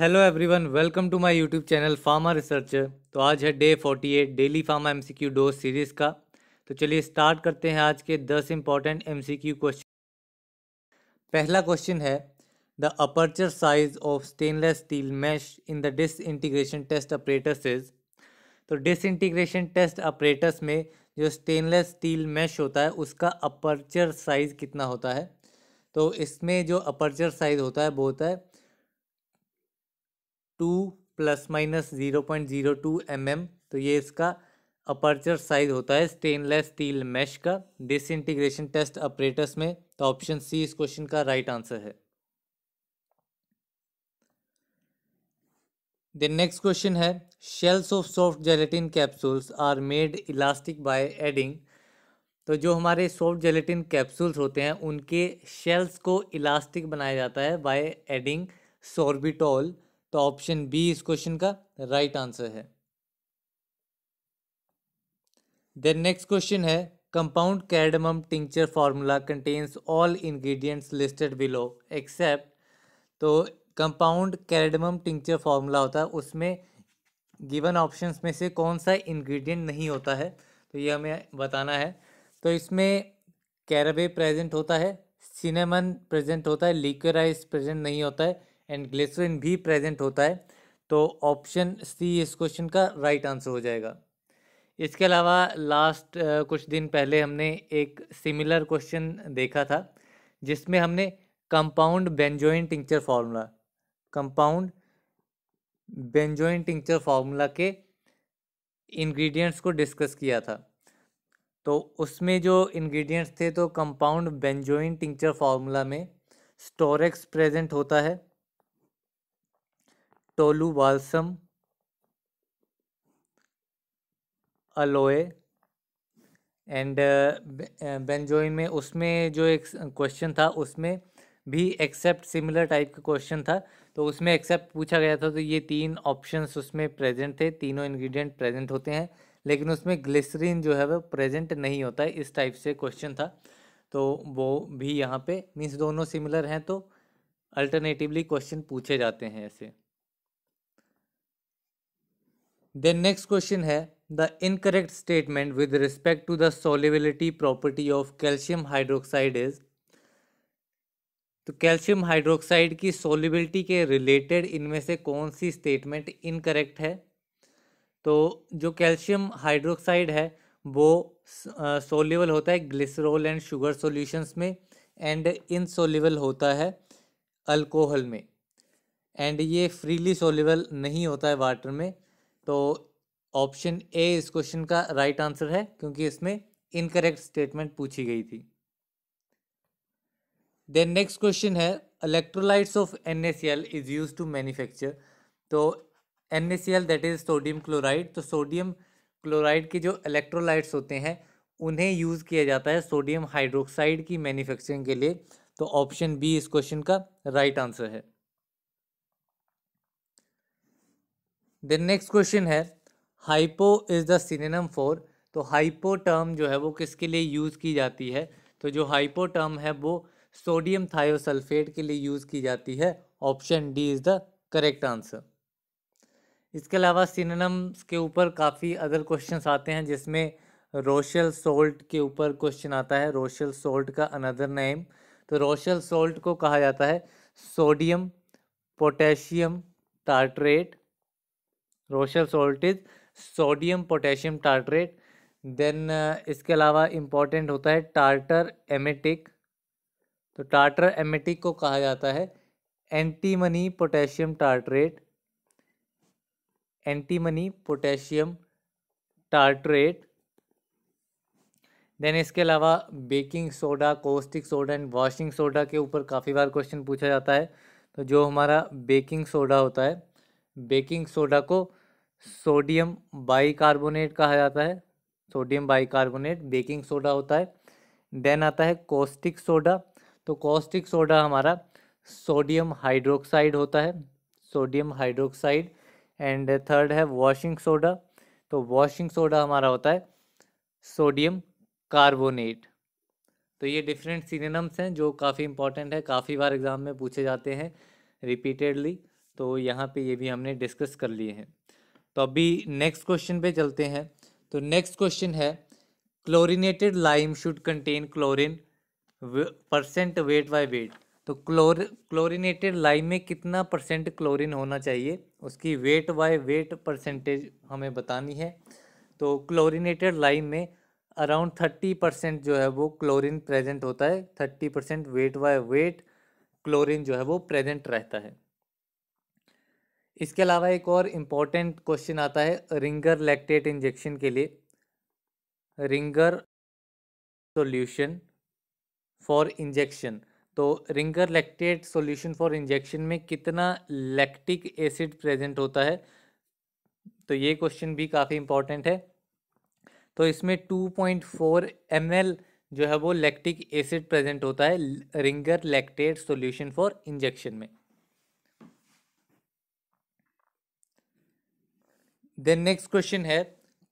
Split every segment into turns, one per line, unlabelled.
hello everyone welcome to my YouTube channel pharma researcher तो आज है day 48 daily pharma MCQ dose series का तो चलिए स्टार्ट करते हैं आज के 10 इंपॉर्टेंट एमसीक्यू क्वेश्चन पहला क्वेश्चन है the aperture size of stainless steel mesh in the disintegration test apparatus is तो डिस इंटीग्रेशन टेस्ट अपरेटस में जो स्टेनलेस स्टील मैश होता है उसका अपर्चर साइज कितना होता है तो इसमें जो अपर्चर साइज होता है वो होता है two plus minus zero point zero two M M तो ये इसका अपर्चर साइज होता है स्टेनलेस स्टील मैश का डिस इंटीग्रेशन टेस्ट अपरेटस में तो ऑप्शन सी इस क्वेश्चन का राइट आंसर है देन नेक्स्ट क्वेश्चन है shells of soft gelatin capsules are made elastic by adding तो जो हमारे सॉफ्ट जेलेटिन कैप्सूल्स होते हैं उनके शेल्स को इलास्टिक बनाया जाता है बाय एडिंग सोर्बिटॉल तो ऑप्शन बी इस क्वेश्चन का राइट right आंसर है देन नेक्स्ट क्वेश्चन है compound cardamom tincture formula contains all ingredients listed below except तो कंपाउंड कैडमम टिंचर फार्मूला होता है उसमें गिवन ऑप्शंस में से कौन सा इंग्रेडिएंट नहीं होता है तो ये हमें बताना है तो इसमें कैरबे प्रेजेंट होता है सिनेमन प्रेजेंट होता है लिक्वराइज प्रेजेंट नहीं होता है एंड ग्लिसरिन भी प्रेजेंट होता है तो ऑप्शन सी इस क्वेश्चन का राइट आंसर हो जाएगा इसके अलावा लास्ट कुछ दिन पहले हमने एक सिमिलर क्वेश्चन देखा था जिसमें हमने compound benzoin tincture formula compound benzoin tincture formula के इंग्रेडिएंट्स को डिस्कस किया था तो उसमें जो इंग्रेडिएंट्स थे तो कंपाउंड बेंजोइन टिंक्चर फार्मूला में स्टोरेक्स प्रेजेंट होता है tolu balsam aloe and benzoin में उसमें जो एक क्वेश्चन था उसमें भी एक्सेप्ट सिमिलर टाइप का क्वेश्चन था तो उसमें एक्सेप्ट पूछा गया था तो ये तीन ऑप्शंस उसमें प्रेजेंट थे तीनों इंग्रेडिएंट प्रेजेंट होते हैं लेकिन उसमें ग्लिसरीन जो है वो प्रेजेंट नहीं होता है इस टाइप से क्वेश्चन था तो वो भी यहाँ पे मीन्स दोनों सिमिलर हैं तो अल्टरनेटिवली क्वेश्चन पूछे जाते हैं ऐसे देन नेक्स्ट क्वेश्चन है the incorrect statement with respect to the solubility property of calcium hydroxide is तो कैल्शियम हाइड्रोक्साइड की सोलिबिलिटी के रिलेटेड इनमें से कौन सी स्टेटमेंट इनकरेक्ट है तो जो कैल्शियम हाइड्रोक्साइड है वो सोलिबल होता है ग्लिसरॉल एंड शुगर सॉल्यूशंस में एंड इनसोलेबल होता है अल्कोहल में एंड ये फ्रीली सोलिबल नहीं होता है वाटर में तो ऑप्शन ए इस क्वेश्चन का राइट आंसर है क्योंकि इसमें इनकरेक्ट स्टेटमेंट पूछी गई थी देन नेक्स्ट क्वेश्चन है electrolytes of N is use to manufacture तो N A that is sodium chloride तो सोडियम क्लोराइड के जो इलेक्ट्रोलाइट्स होते हैं उन्हें यूज़ किया जाता है सोडियम हाइड्रोक्साइड की मैन्युफैक्चरिंग के लिए तो ऑप्शन बी इस क्वेश्चन का राइट right आंसर है देन नेक्स्ट क्वेश्चन है hypo is the synonym for तो हाइपो टर्म जो है वो किसके लिए यूज़ की जाती है तो जो हाइपो टर्म है वो सोडियम थायोसल्फेट के लिए यूज़ की जाती है option D is the correct answer इसके अलावा सिनेम्स के ऊपर काफ़ी अदर क्वेश्चन आते हैं जिसमें रोशल सोल्ट के ऊपर क्वेश्चन आता है रोशल सोल्ट का अनदर नेम तो रोशल सोल्ट को कहा जाता है sodium potassium tartrate Rochelle salt is sodium potassium tartrate then इसके अलावा इम्पॉर्टेंट होता है टार्टर एमेटिक तो टार्टर एमेटिक को कहा जाता है antimony potassium tartrate antimony potassium tartrate then इसके अलावा baking soda caustic soda and washing soda के ऊपर काफ़ी बार क्वेश्चन पूछा जाता है तो जो हमारा बेकिंग सोडा होता है बेकिंग सोडा को सोडियम बाइकार्बोनेट कहा जाता है सोडियम बाइकार्बोनेट बेकिंग सोडा होता है देन आता है कॉस्टिक सोडा तो कॉस्टिक सोडा हमारा सोडियम हाइड्रोक्साइड होता है सोडियम हाइड्रोक्साइड एंड थर्ड है वॉशिंग सोडा तो वॉशिंग सोडा हमारा होता है सोडियम कार्बोनेट तो ये डिफरेंट सीनेम्स हैं जो काफ़ी इंपॉर्टेंट है काफ़ी बार एग्ज़ाम में पूछे जाते हैं रिपीटेडली तो यहाँ पे ये भी हमने डिस्कस कर लिए हैं तो अभी नेक्स्ट क्वेश्चन पे चलते हैं तो नेक्स्ट क्वेश्चन है chlorinated lime should contain chlorine percent weight by weight तो क्लोर क्लोरिनेटेड लाइम में कितना परसेंट क्लोरीन होना चाहिए उसकी वेट बाय वेट परसेंटेज हमें बतानी है तो क्लोरिनेटेड लाइम में अराउंड थर्टी परसेंट जो है वो क्लोरीन प्रेजेंट होता है thirty percent weight by weight chlorine जो है वो प्रेजेंट रहता है इसके अलावा एक और इम्पॉर्टेंट क्वेश्चन आता है रिंगर लैक्टेट इंजेक्शन के लिए रिंगर सॉल्यूशन फॉर इंजेक्शन तो Ringer lactate solution for injection में कितना लैक्टिक एसिड प्रेजेंट होता है तो ये क्वेश्चन भी काफ़ी इम्पॉर्टेंट है तो इसमें 2.4 पॉइंट जो है वो लैक्टिक एसिड प्रेजेंट होता है Ringer lactate solution for injection में देन नेक्स्ट क्वेश्चन है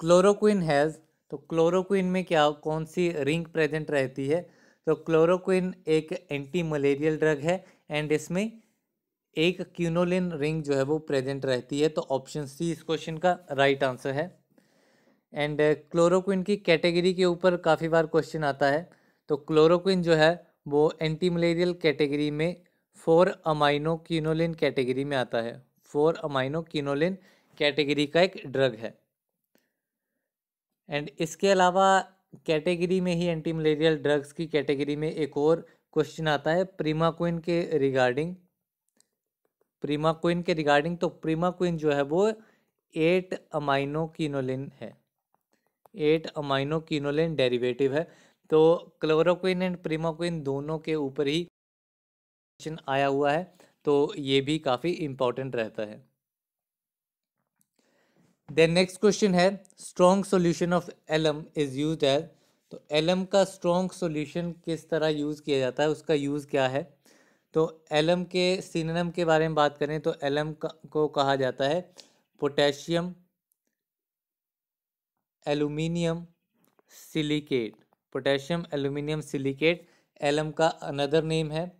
क्लोरोक्विन हैज़ तो क्लोरोक्विन में क्या कौन सी रिंग प्रेजेंट रहती है तो क्लोरोक्विन एक एंटी मलेरियल ड्रग है एंड इसमें एक क्यूनोलिन रिंग जो है वो प्रेजेंट रहती है तो ऑप्शन सी इस क्वेश्चन का राइट right आंसर है एंड क्लोरोक्विन uh, की कैटेगरी के ऊपर काफ़ी बार क्वेश्चन आता है तो क्लोरोक्विन जो है वो एंटी मलेरियल कैटेगरी में फोर अमाइनो क्यूनोलिन कैटेगरी में आता है फोर अमाइनो क्यूनोलिन कैटेगरी का एक ड्रग है एंड इसके अलावा कैटेगरी में ही एंटी मलेरियल ड्रग्स की कैटेगरी में एक और क्वेश्चन आता है प्रीमाक्विन के रिगार्डिंग प्रीमाक्विन के रिगार्डिंग तो प्रीमाक्विन जो है वो एट अमाइनो कीनोलिन है एट अमाइनो कीनोलिन डेरिवेटिव है तो क्लोरोक्विन एंड प्रीमाक्विन दोनों के ऊपर ही क्वेश्चन आया हुआ है तो ये भी काफ़ी इम्पोर्टेंट रहता है देन नेक्स्ट क्वेश्चन है strong solution of alum is use as तो एलम का स्ट्रॉन्ग सोल्यूशन किस तरह यूज़ किया जाता है उसका यूज़ क्या है तो एलम के सिनम के बारे में बात करें तो एलम को कहा जाता है potassium aluminium silicate potassium aluminium silicate alum का अनदर नेम है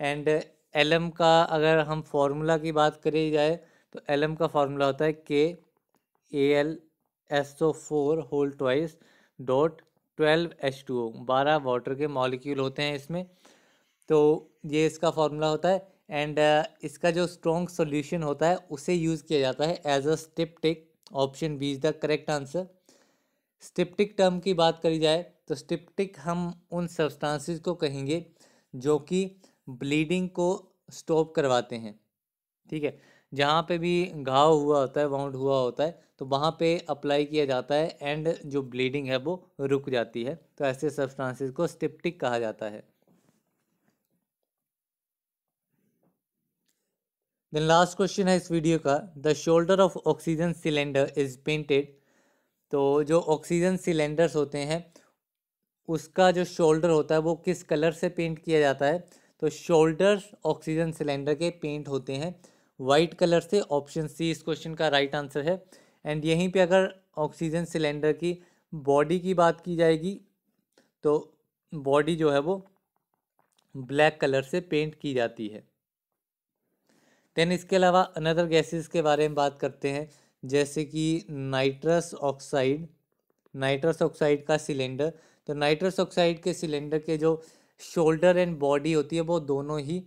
एंड एलम का अगर हम फार्मूला की बात करी जाए तो एलम का फार्मूला होता है K A L S O four whole twice dot twelve H two O बारह वाटर के मॉलिक्यूल होते हैं इसमें तो ये इसका फॉर्मूला होता है एंड uh, इसका जो स्ट्रॉन्ग सोल्यूशन होता है उसे यूज़ किया जाता है as a styptic option B is the correct answer styptic term की बात करी जाए तो स्टिप्टिक हम उन सब्सटेंसेस को कहेंगे जो कि ब्लीडिंग को स्टॉप करवाते हैं ठीक है जहाँ पे भी घाव हुआ होता है वाउंड हुआ होता है तो वहाँ पे अप्लाई किया जाता है एंड जो ब्लीडिंग है वो रुक जाती है तो ऐसे सब्सटेंसेस को स्टिप्टिक कहा जाता है देन लास्ट क्वेश्चन है इस वीडियो का the shoulder of oxygen cylinder is painted तो जो ऑक्सीजन सिलेंडर्स होते हैं उसका जो शोल्डर होता है वो किस कलर से पेंट किया जाता है तो शोल्डर्स ऑक्सीजन सिलेंडर के पेंट होते हैं वाइट कलर से ऑप्शन सी इस क्वेश्चन का राइट right आंसर है एंड यहीं पे अगर ऑक्सीजन सिलेंडर की बॉडी की बात की जाएगी तो बॉडी जो है वो ब्लैक कलर से पेंट की जाती है देन इसके अलावा अनदर गैसेस के बारे में बात करते हैं जैसे कि नाइट्रस ऑक्साइड नाइट्रस ऑक्साइड का सिलेंडर तो नाइट्रस ऑक्साइड के सिलेंडर के जो शोल्डर एंड बॉडी होती है वो दोनों ही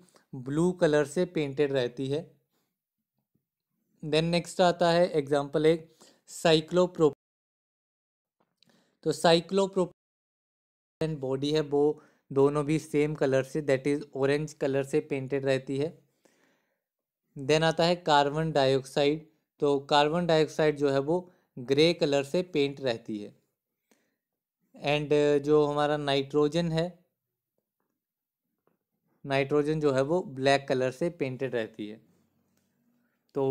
ब्लू कलर से पेंटेड रहती है देन नेक्स्ट आता है एग्जाम्पल एक साइक्लोप्रोप तो साइक्लोप्रोप बॉडी है वो दोनों भी सेम कलर से दैट इज़ ऑरेंज कलर से पेंटेड रहती है देन आता है कार्बन डाइऑक्साइड तो कार्बन डाइऑक्साइड जो है वो ग्रे कलर से पेंट रहती है एंड जो हमारा नाइट्रोजन है नाइट्रोजन जो है वो ब्लैक कलर से पेंटेड रहती है तो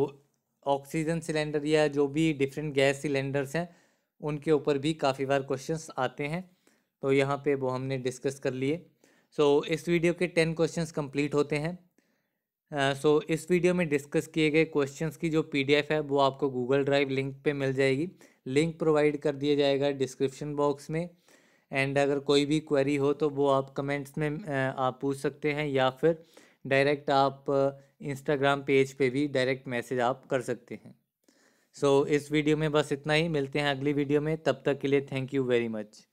ऑक्सीजन सिलेंडर या जो भी डिफरेंट गैस सिलेंडर्स हैं उनके ऊपर भी काफ़ी बार क्वेश्चंस आते हैं तो यहाँ पे वो हमने डिस्कस कर लिए सो so, इस वीडियो के टेन क्वेश्चंस कंप्लीट होते हैं सो uh, so, इस वीडियो में डिस्कस किए गए क्वेश्चंस की जो पीडीएफ है वो आपको गूगल ड्राइव लिंक पे मिल जाएगी लिंक प्रोवाइड कर दिया जाएगा डिस्क्रिप्शन बॉक्स में एंड अगर कोई भी क्वेरी हो तो वो आप कमेंट्स में आप पूछ सकते हैं या फिर डायरेक्ट आप इंस्टाग्राम पेज पे भी डायरेक्ट मैसेज आप कर सकते हैं सो so, इस वीडियो में बस इतना ही मिलते हैं अगली वीडियो में तब तक के लिए थैंक यू वेरी मच